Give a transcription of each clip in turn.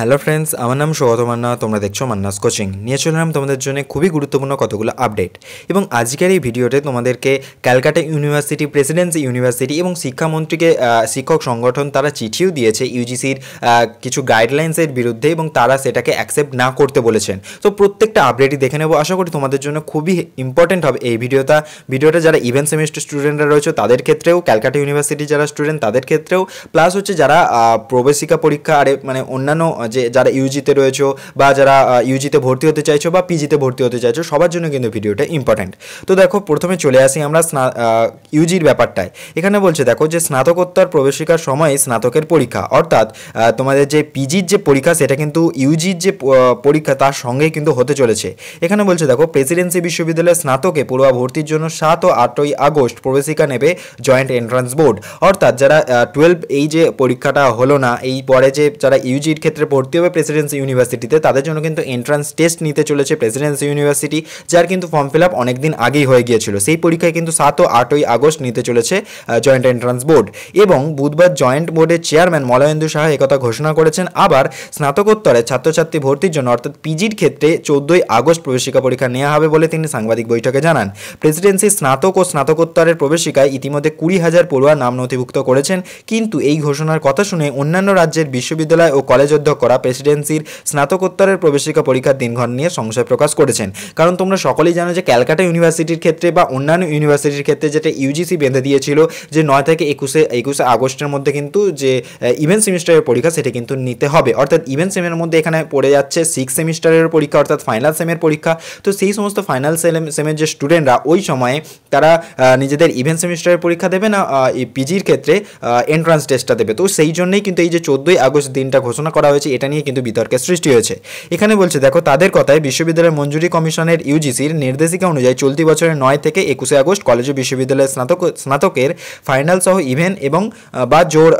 hello friends আমার নাম সৌগত মান্না তোমরা দেখছো মান্নাস কোচিং নিয়ে চললাম তোমাদের জন্য খুবই গুরুত্বপূর্ণ কতগুলো আপডেট এবং আজকের এই ভিডিওতে তোমাদেরকে ক্যালকাটা ইউনিভার্সিটি প্রেসিডেন্সি ইউনিভার্সিটি এবং শিক্ষামন্ত্রীকে শিক্ষক সংগঠন তারা চিঠিও দিয়েছে ইউজিসির কিছু গাইডলাইন্সের বিরুদ্ধে এবং তারা সেটাকে অ্যাকসেপ্ট না করতে বলেছেন তো প্রত্যেকটা আপডেটই দেখে নেবো আশা করি তোমাদের জন্য খুবই ইম্পর্টেন্ট হবে এই ভিডিওটা ভিডিওটা যারা ইভেন্ট সেমিস্টার স্টুডেন্টরা রয়েছে তাদের ক্ষেত্রেও ক্যালকাটা ইউনিভার্সিটি যারা স্টুডেন্ট তাদের ক্ষেত্রেও প্লাস হচ্ছে যারা প্রবেশিকা পরীক্ষা আরে মানে অন্যান্য যে যারা ইউজিতে রয়েছো বা যারা ইউজিতে ভর্তি হতে চাইছো বা পিজিতে ভর্তি হতে চাইছো সবার জন্য কিন্তু ভিডিওটা ইম্পর্ট্যান্ট তো দেখো প্রথমে চলে আসি আমরা ইউজির ব্যাপারটায় এখানে বলছে দেখো যে স্নাতকোত্তর প্রবেশিকার সময়ে স্নাতকের পরীক্ষা অর্থাৎ তোমাদের যে পিজির যে পরীক্ষা সেটা কিন্তু ইউজির যে পরীক্ষা তার সঙ্গেই কিন্তু হতে চলেছে এখানে বলছে দেখো প্রেসিডেন্সি বিশ্ববিদ্যালয়ের স্নাতকে পড়ুয়া ভর্তির জন্য সাত ও আটই আগস্ট প্রবেশিকা নেবে জয়েন্ট এন্ট্রান্স বোর্ড অর্থাৎ যারা টুয়েলভ এই যে পরীক্ষাটা হলো না এই পরে যে যারা ইউজির ক্ষেত্রে ভর্তি হবে প্রেসিডেন্সি ইউনিভার্সিটিতে তাদের জন্য কিন্তু এন্ট্রান্স টেস্ট নিতে চলেছে প্রেসিডেন্সি ইউনিভার্সিটি যার কিন্তু ফর্ম ফিল আপ অনেকদিন আগেই হয়ে গিয়েছিল সেই পরীক্ষায় কিন্তু সাত ও আটই আগস্ট নিতে চলেছে জয়েন্ট এন্ট্রান্স বোর্ড এবং বুধবার জয়েন্ট বোর্ডের চেয়ারম্যান মলয়েন্দু সাহা একথা ঘোষণা করেছেন আবার স্নাতকোত্তরে ছাত্রছাত্রী ভর্তির জন্য অর্থাৎ পিজির ক্ষেত্রে চোদ্দোই আগস্ট প্রবেশিকা পরীক্ষা নেওয়া হবে বলে তিনি সাংবাদিক বৈঠকে জানান প্রেসিডেন্সি স্নাতক ও স্নাতকোত্তরের প্রবেশিকায় ইতিমধ্যে কুড়ি হাজার পড়ুয়া নাম নথিভুক্ত করেছেন কিন্তু এই ঘোষণার কথা শুনে অন্যান্য রাজ্যের বিশ্ববিদ্যালয় ও কলেজ অধ্যক্ষ করা প্রেসিডেন্সির স্নাতকোত্তরের প্রবেশিকা পরীক্ষার দিনক্ষণ নিয়ে সংশয় প্রকাশ করেছেন কারণ তোমরা সকলেই জানো যে ক্যালকাটা ইউনিভার্সিটির ক্ষেত্রে বা অন্যান্য ইউনিভার্সিটির ক্ষেত্রে যেটা ইউজিসি বেঁধে দিয়েছিল যে নয় থেকে একুশে একুশে আগস্টের মধ্যে কিন্তু যে ইভেন্ট সেমিস্টারের পরীক্ষা সেটি কিন্তু নিতে হবে অর্থাৎ ইভেন্ট সেমের মধ্যে এখানে পড়ে যাচ্ছে সিক্স সেমিস্টারের পরীক্ষা অর্থাৎ ফাইনাল সেমের পরীক্ষা তো সেই সমস্ত ফাইনাল সেমের যে স্টুডেন্টরা ওই সময়ে তারা নিজেদের ইভেন্ট সেমিস্টারের পরীক্ষা দেবে না পিজির ক্ষেত্রে এন্ট্রান্স টেস্টটা দেবে তো সেই জন্যই কিন্তু এই যে চোদ্দোই আগস্ট দিনটা ঘোষণা করা হয়েছে পাচ্ছি এটা নিয়ে কিন্তু বিতর্কের সৃষ্টি হয়েছে এখানে বলছে দেখো তাদের কথায় বিশ্ববিদ্যালয় মঞ্জুরি কমিশনের ইউজিসির নির্দেশিকা অনুযায়ী চলতি বছরের নয় থেকে একুশে আগস্ট কলেজ ও বিশ্ববিদ্যালয়ের স্নাতক স্নাতকের ফাইনাল সহ ইভেন এবং বা জোর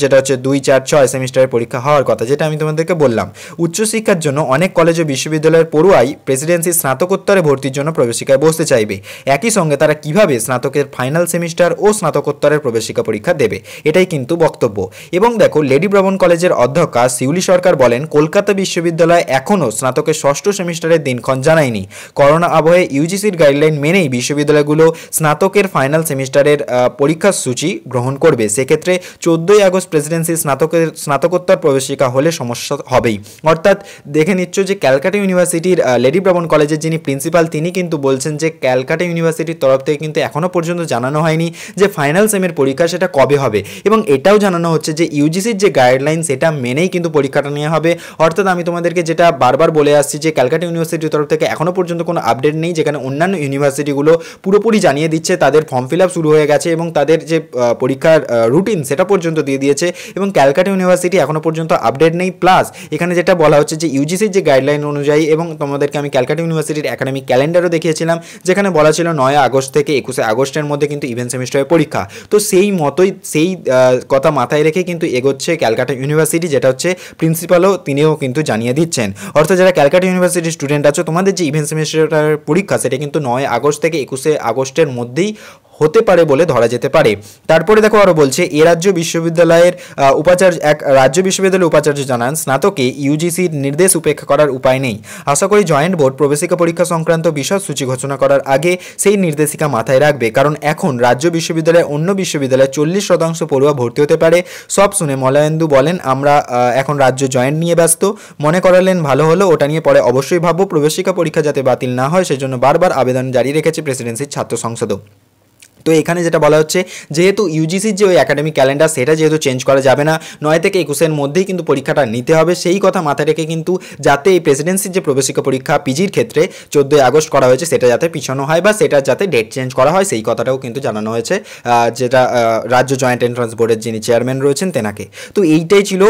যেটা হচ্ছে দুই চার ছয় সেমিস্টারের পরীক্ষা হওয়ার কথা যেটা আমি তোমাদেরকে বললাম উচ্চশিক্ষার জন্য অনেক কলেজ ও বিশ্ববিদ্যালয়ের পড়ুয়াই প্রেসিডেন্সি স্নাতকোত্তরে ভর্তির জন্য প্রবেশিকায় বসতে চাইবে একই সঙ্গে তারা কিভাবে স্নাতকের ফাইনাল সেমিস্টার ও স্নাতকোত্তরের প্রবেশিকা পরীক্ষা দেবে এটাই কিন্তু বক্তব্য এবং দেখো লেডি ব্রাবন কলেজের অধ্যক্ষা শিউলি কোহলি সরকার বলেন কলকাতা বিশ্ববিদ্যালয় এখনও স্নাতকের ষষ্ঠ সেমিস্টারের দিনক্ষণ জানায়নি করোনা আবহে ইউজিসির গাইডলাইন মেনেই বিশ্ববিদ্যালয়গুলো স্নাতকের ফাইনাল সেমিস্টারের পরীক্ষার সূচি গ্রহণ করবে সেক্ষেত্রে চোদ্দই আগস্ট প্রেসিডেন্সি স্নাতকের স্নাতকোত্তর প্রবেশিকা হলে সমস্যা হবেই অর্থাৎ দেখে নিচ্ছ যে ক্যালকাটা ইউনিভার্সিটির লেডি ব্রাবন কলেজের যিনি প্রিন্সিপাল তিনি কিন্তু বলছেন যে ক্যালকাটা ইউনিভার্সিটির তরফ থেকে কিন্তু এখনও পর্যন্ত জানানো হয়নি যে ফাইনাল সেমের পরীক্ষা সেটা কবে হবে এবং এটাও জানানো হচ্ছে যে ইউজিসির যে গাইডলাইন সেটা মেনেই কিন্তু পরীক্ষা পরীক্ষাটা নেওয়া হবে অর্থাৎ আমি তোমাদেরকে যেটা বারবার বলে আসছি যে ক্যালকাটা ইউনিভার্সিটির তরফ থেকে এখনও পর্যন্ত কোনো আপডেট নেই যেখানে অন্যান্য ইউনিভার্সিটিগুলো পুরোপুরি জানিয়ে দিচ্ছে তাদের ফর্ম ফিল শুরু হয়ে গেছে এবং তাদের যে পরীক্ষার রুটিন সেটা পর্যন্ত দিয়ে দিয়েছে এবং ক্যালকাটা ইউনিভার্সিটি এখনও পর্যন্ত আপডেট নেই প্লাস এখানে যেটা বলা হচ্ছে যে ইউজিসির যে গাইডলাইন অনুযায়ী এবং তোমাদেরকে আমি ক্যালকাটা ইউনিভার্সিটির একাডেমিক ক্যালেন্ডারও দেখিয়েছিলাম যেখানে বলা ছিল নয় আগস্ট থেকে একুশে আগস্টের মধ্যে কিন্তু ইভেন্ট সেমিস্টারের পরীক্ষা তো সেই মতোই সেই কথা মাথায় রেখে কিন্তু এগোচ্ছে ক্যালকাটা ইউনিভার্সিটি যেটা হচ্ছে প্রিন্সিপালও তিনিও কিন্তু জানিয়ে দিচ্ছেন অর্থাৎ যারা ক্যালকাটা ইউনিভার্সিটির স্টুডেন্ট আছো তোমাদের যে ইভেন্ট সেমিস্টারের পরীক্ষা সেটা কিন্তু নয় আগস্ট থেকে একুশে আগস্টের মধ্যেই হতে পারে বলে ধরা যেতে পারে তারপরে দেখো আরও বলছে এ রাজ্য বিশ্ববিদ্যালয়ের উপাচার্য এক রাজ্য বিশ্ববিদ্যালয়ের উপাচার্য জানান স্নাতকে ইউজিসির নির্দেশ উপেক্ষা করার উপায় নেই আশা করি জয়েন্ট বোর্ড প্রবেশিকা পরীক্ষা সংক্রান্ত বিশদ সূচি ঘোষণা করার আগে সেই নির্দেশিকা মাথায় রাখবে কারণ এখন রাজ্য বিশ্ববিদ্যালয়ে অন্য বিশ্ববিদ্যালয়ে চল্লিশ শতাংশ পড়ুয়া ভর্তি হতে পারে সব শুনে মলয়েন্দু বলেন আমরা এখন রাজ্য জয়েন্ট নিয়ে ব্যস্ত মনে করালেন ভালো হলো ওটা নিয়ে পরে অবশ্যই ভাবব প্রবেশিকা পরীক্ষা যাতে বাতিল না হয় সেজন্য বারবার আবেদন জারি রেখেছে প্রেসিডেন্সির ছাত্র সংসদও তো এখানে যেটা বলা হচ্ছে যেহেতু ইউজিসির যে ওই একাডেমিক ক্যালেন্ডার সেটা যেহেতু চেঞ্জ করা যাবে না নয় থেকে একুশের মধ্যেই কিন্তু পরীক্ষাটা নিতে হবে সেই কথা মাথায় রেখে কিন্তু যাতে এই প্রেসিডেন্সির যে প্রবেশিকা পরীক্ষা পিজির ক্ষেত্রে চোদ্দোই আগস্ট করা হয়েছে সেটা যাতে পিছানো হয় বা সেটা যাতে ডেট চেঞ্জ করা হয় সেই কথাটাও কিন্তু জানানো হয়েছে যেটা রাজ্য জয়েন্ট এন্ট্রান্স বোর্ডের যিনি চেয়ারম্যান রয়েছেন তেনাকে তো এইটাই ছিল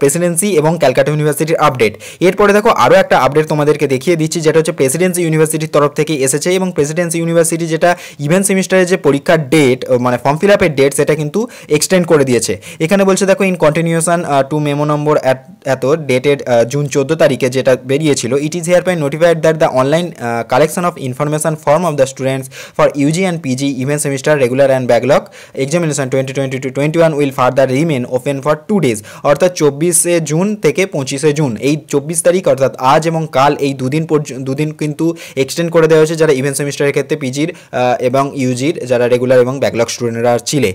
প্রেসিডেন্সি এবং ক্যালকাটা ইউনিভার্সিটির আপডেট এরপরে দেখো আরও একটা আপডেট তোমাদেরকে দেখিয়ে দিচ্ছি যেটা হচ্ছে প্রেসিডেন্সি ইউনিভার্সিটির তরফ থেকে এসেছে এবং প্রেসিডেন্সি ইউনিভার্সিটি যেটা ইভেন্ট সেমিস্টার যে পরীক্ষার ডেট মানে ফর্ম ফিল আপের ডেট সেটা কিন্তু এক্সটেন্ড করে দিয়েছে এখানে বলছে দেখো in continuation to memo number at এত ডেটেড জুন চোদ্দ তারিখে যেটা বেরিয়েছিল it is hereby notified that the online collection of information form of the students for UG and PG even semester regular and backlog examination twenty twenty to twenty one will further remain open for two days অর্থাৎ চব্বিশে June থেকে পঁচিশে June এই চব্বিশ তারিখ অর্থাৎ আজ এবং কাল এই দুদিন পর্যন্ত দুদিন কিন্তু এক্সটেন্ড করে দেওয়া হয়েছে যারা ইভেন্ট সেমিস্টারের ক্ষেত্রে পিজির এবং ইউজির যারা রেগুলার এবং ব্যাকলগ স্টুডেন্টরা ছিলে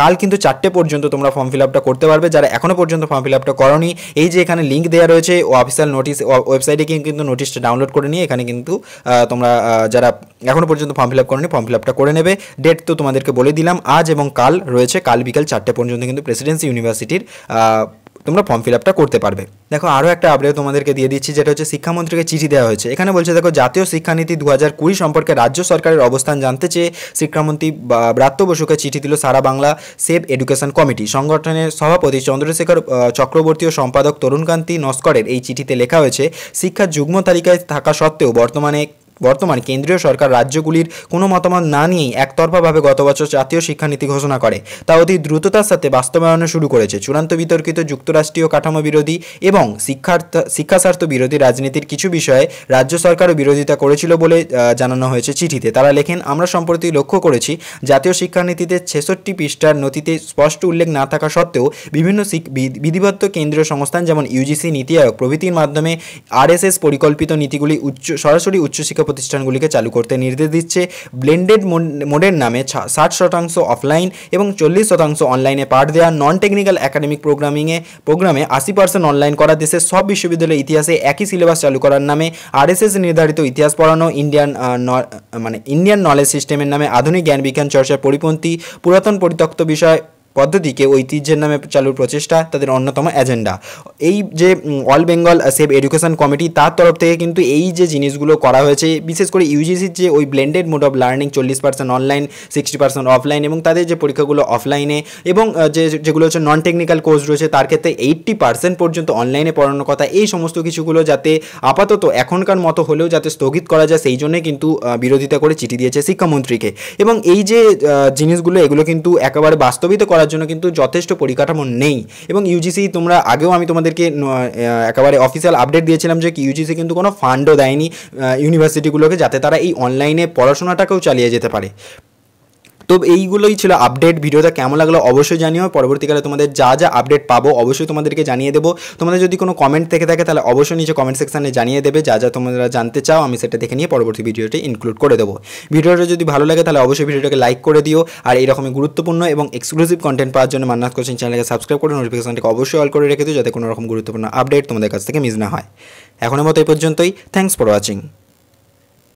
কাল কিন্তু চারটে পর্যন্ত তোমরা ফর্ম ফিল আপটা করতে পারবে যারা এখনও পর্যন্ত ফর্ম ফিল আপটা করনি এই যে এখানে লিঙ্ক দেওয়া রয়েছে অফিসিয়াল নোটিস ওয়েবসাইটে কিন্তু নোটিশটা ডাউনলোড করে নিয়ে এখানে কিন্তু তোমরা যারা এখনও পর্যন্ত ফর্ম ফিল আপ করেনি ফর্ম ফিল আপটা করে নেবে ডেট তো তোমাদেরকে বলে দিলাম আজ এবং কাল রয়েছে কাল বিকাল চারটে পর্যন্ত কিন্তু প্রেসিডেন্সি ইউনিভার্সিটির তোমরা ফর্ম ফিল আপটা করতে পারবে দেখো আরও একটা আপডেট তোমাদেরকে দিয়ে দিচ্ছি যেটা হচ্ছে শিক্ষামন্ত্রীকে চিঠি দেওয়া হয়েছে এখানে বলছে দেখো জাতীয় শিক্ষানীতি দু কুড়ি সম্পর্কে রাজ্য সরকারের অবস্থান জানতে চেয়ে শিক্ষামন্ত্রী ব্রাত্য বসুকে চিঠি দিল সারা বাংলা সেভ এডুকেশন কমিটি সংগঠনের সভাপতি চন্দ্রশেখর চক্রবর্তী ও সম্পাদক তরুণকান্তি নস্করের এই চিঠিতে লেখা হয়েছে শিক্ষার যুগ্ম তালিকায় থাকা সত্ত্বেও বর্তমানে বর্তমান কেন্দ্রীয় সরকার রাজ্যগুলির কোনো মতামত না নিয়েই একতরফাভাবে গত বছর জাতীয় শিক্ষানীতি ঘোষণা করে তা অতি দ্রুততার সাথে বাস্তবায়নে শুরু করেছে চূড়ান্ত বিতর্কিত যুক্তরাষ্ট্রীয় কাঠামো বিরোধী এবং শিক্ষার্থ শিক্ষাস্বার্থ বিরোধী রাজনীতির কিছু বিষয়ে রাজ্য সরকারও বিরোধিতা করেছিল বলে জানানো হয়েছে চিঠিতে তারা লেখেন আমরা সম্প্রতি লক্ষ্য করেছি জাতীয় শিক্ষানীতিতে ছেষট্টি পৃষ্ঠার নথিতে স্পষ্ট উল্লেখ না থাকা সত্ত্বেও বিভিন্ন বিধিবদ্ধ কেন্দ্রীয় সংস্থান যেমন ইউজিসি নীতি আয়োগ প্রভৃতির মাধ্যমে আরএসএস পরিকল্পিত নীতিগুলি উচ্চ সরাসরি উচ্চশিক্ষা প্রতিষ্ঠানগুলিকে চালু করতে নির্দেশ দিচ্ছে ব্লেন্ডেড মোডের নামে ষাট শতাংশ অফলাইন এবং চল্লিশ শতাংশ অনলাইনে পাঠ দেওয়া নন টেকনিক্যাল একাডেমিক প্রোগ্রামিংয়ে প্রোগ্রামে আশি পার্সেন্ট অনলাইন করা দেশের সব বিশ্ববিদ্যালয়ের ইতিহাসে একই সিলেবাস চালু করার নামে আরএসএস নির্ধারিত ইতিহাস পড়ানো ইন্ডিয়ান মানে ইন্ডিয়ান নলেজ সিস্টেমের নামে আধুনিক জ্ঞান বিজ্ঞান চর্চার পরিপন্থী পুরাতন পরিত্যক্ত বিষয় পদ্ধতিকে ঐতিহ্যের নামে চালুর প্রচেষ্টা তাদের অন্যতম এজেন্ডা এই যে all Bengal save education committee তার তরফ থেকে কিন্তু এই যে জিনিসগুলো করা হয়েছে বিশেষ করে ইউজিসির যে ওই ব্লেন্ডেড মোড অফ লার্নিং চল্লিশ percent online sixty percent offline এবং তাদের যে পরীক্ষাগুলো অফলাইনে এবং যে যেগুলো হচ্ছে নন টেকনিক্যাল কোর্স রয়েছে তার ক্ষেত্রে এইট্টি পার্সেন্ট পর্যন্ত অনলাইনে পড়ানোর কথা এই সমস্ত কিছুগুলো যাতে আপাতত এখনকার মতো হলেও যাতে স্থগিত করা যায় সেই জন্যে কিন্তু বিরোধিতা করে চিঠি দিয়েছে শিক্ষামন্ত্রীকে এবং এই যে জিনিসগুলো এগুলো কিন্তু একেবারে বাস্তবিত করা করার জন্য কিন্তু যথেষ্ট পরিকাঠামো নেই এবং ইউজিসি তোমরা আগেও আমি তোমাদেরকে একেবারে অফিসিয়াল আপডেট দিয়েছিলাম যে ইউজিসি কিন্তু কোনো ফান্ডও দেয়নি ইউনিভার্সিটিগুলোকে যাতে তারা এই অনলাইনে পড়াশোনাটাকেও চালিয়ে যেতে পারে তো এইগুলোই ছিল আপডেট ভিডিওটা কেমন লাগলো অবশ্যই জানিও পরবর্তীকালে তোমাদের যা যা আপডেট পাবো অবশ্যই তোমাদেরকে জানিয়ে দেবো তোমাদের যদি কোনো কমেন্ট থেকে থাকে তাহলে অবশ্যই নিচে কমেন্ট সেকশানে জানিয়ে দেবে যা যা তোমরা জানতে চাও আমি সেটা দেখে নিয়ে পরবর্তী ভিডিওটি ইনক্লুড করে দেবো ভিডিওটা যদি ভালো লাগে তাহলে অবশ্যই ভিডিওটাকে লাইক করে দিও আর এইরকমই গুরুত্বপূর্ণ এবং এক্সক্লুসিভ কন্টেন্ট পাওয়ার জন্য মান্নাথ কোচিং চ্যানেলকে সাবস্ক্রাইব করে নোটিফিকেশনটাকে অবশ্যই অল করে রেখে দিও যাতে কোনো রকম গুরুত্বপূর্ণ আপডেট তোমাদের কাছ থেকে মিস না হয় এখনের মতো এই পর্যন্তই থ্যাংকস ফর ওয়াচিং